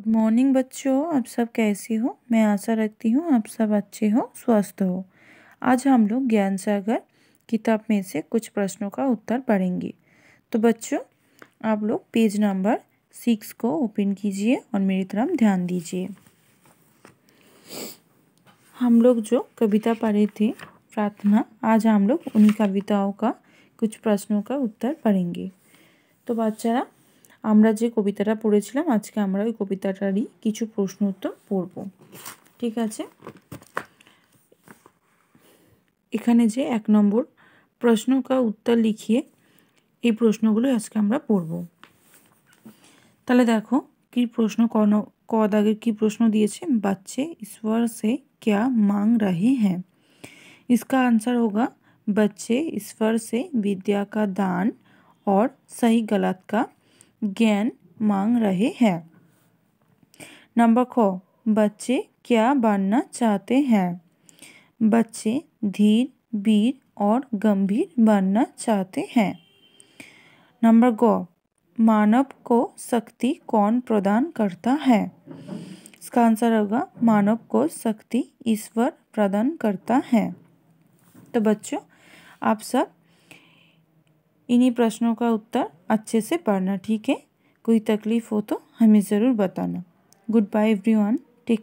good morning बच्चों आप सब कैसे हो मैं आशा रखती हूँ आप सब अच्छे हो स्वस्थ हो आज हम लोग ज्ञान सागर किताब में से कुछ प्रश्नों का उत्तर पढ़ेंगे तो बच्चों आप लोग पेज नंबर सिक्स को ओपन कीजिए और मेरी तरफ ध्यान दीजिए हम लोग जो कविता पढ़े थे प्रार्थना आज हम लोग उन्हीं कविताओं का कुछ प्रश्नों का उत्तर पढ़ेंगे तो बच्चा আমরা যে কবিতাটা পড়েছিলাম আজকে আমরা ওই কবিতাটারই কিছু প্রশ্ন উত্তর পড়ব ঠিক আছে এখানে যে 1 নম্বর প্রশ্ন কা উত্তর लिखिए এই প্রশ্নগুলো আজকে আমরা পড়ব তাহলে দেখো কি প্রশ্ন ক কদাগে কি প্রশ্ন দিয়েছে बच्चे ईश्वर से क्या मांग रहे हैं इसका आंसर होगा बच्चे ईश्वर से विद्या का दान और सही गलत का ज्ञान मांग रहे हैं नंबर को बच्चे क्या बनना चाहते हैं बच्चे धीर वीर और गंभीर बनना चाहते हैं नंबर गो मानव को शक्ति कौन प्रदान करता है इसका आंसर होगा मानव को शक्ति ईश्वर प्रदान करता है तो बच्चों आप सब इन्हीं प्रश्नों का उत्तर अच्छे से पढ़ना ठीक है कोई तकलीफ़ हो तो हमें ज़रूर बताना गुड बाय एवरीवन टेक